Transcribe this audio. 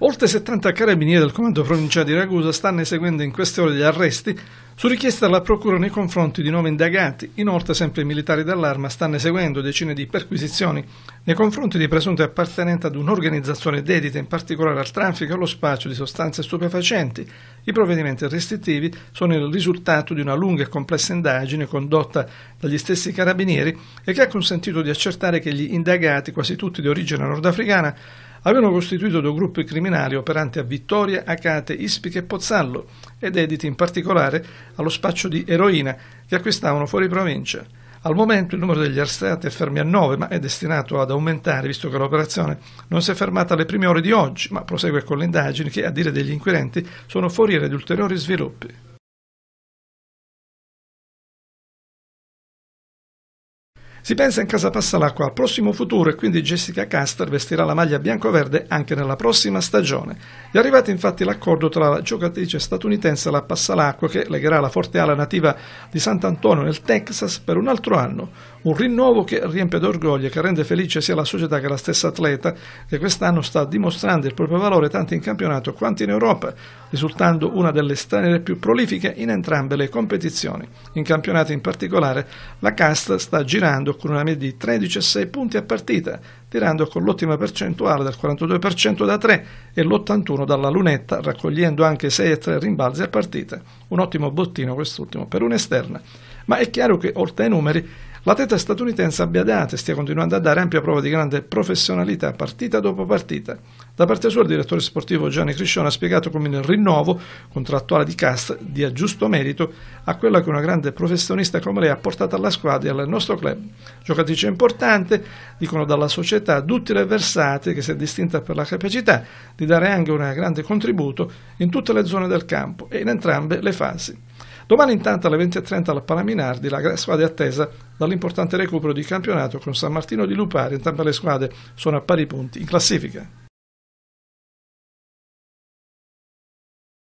Oltre 70 carabinieri del comando provinciale di Ragusa stanno eseguendo in queste ore gli arresti su richiesta della Procura nei confronti di nove indagati. Inoltre, sempre i militari dell'arma stanno eseguendo decine di perquisizioni nei confronti di presunti appartenenti ad un'organizzazione dedita in particolare al traffico e allo spazio di sostanze stupefacenti. I provvedimenti restrittivi sono il risultato di una lunga e complessa indagine condotta dagli stessi carabinieri e che ha consentito di accertare che gli indagati, quasi tutti di origine nordafricana, avevano costituito due gruppi criminali operanti a Vittoria, Acate, Ispica e Pozzallo ed editi in particolare allo spaccio di eroina che acquistavano fuori provincia. Al momento il numero degli arrestati è fermi a 9, ma è destinato ad aumentare, visto che l'operazione non si è fermata alle prime ore di oggi, ma prosegue con le indagini che, a dire degli inquirenti, sono foriere di ulteriori sviluppi. Si pensa in casa Passalacqua al prossimo futuro e quindi Jessica Caster vestirà la maglia bianco-verde anche nella prossima stagione. È arrivato infatti l'accordo tra la giocatrice statunitense e la Passalacqua che legherà la forte ala nativa di Sant'Antonio nel Texas per un altro anno. Un rinnovo che riempie d'orgoglio e che rende felice sia la società che la stessa atleta che quest'anno sta dimostrando il proprio valore tanto in campionato quanto in Europa, risultando una delle straniere più prolifiche in entrambe le competizioni. In campionato in particolare la Cast sta girando con una media di 13,6 punti a partita, tirando con l'ottima percentuale del 42% da 3 e l'81% dalla lunetta, raccogliendo anche 6,3 rimbalzi a partita. Un ottimo bottino quest'ultimo per un'esterna. Ma è chiaro che, oltre ai numeri, L'atleta statunitense abbia e stia continuando a dare ampia prova di grande professionalità partita dopo partita. Da parte sua il direttore sportivo Gianni Criscione ha spiegato come il rinnovo contrattuale di Cast dia giusto merito a quella che una grande professionista come lei ha portato alla squadra e al nostro club. Giocatrice importante, dicono dalla società, duttile e versatile che si è distinta per la capacità di dare anche un grande contributo in tutte le zone del campo e in entrambe le fasi. Domani intanto alle 20.30 alla Palaminardi la squadra è attesa dall'importante recupero di campionato con San Martino di Lupari, entrambe le squadre sono a pari punti in classifica.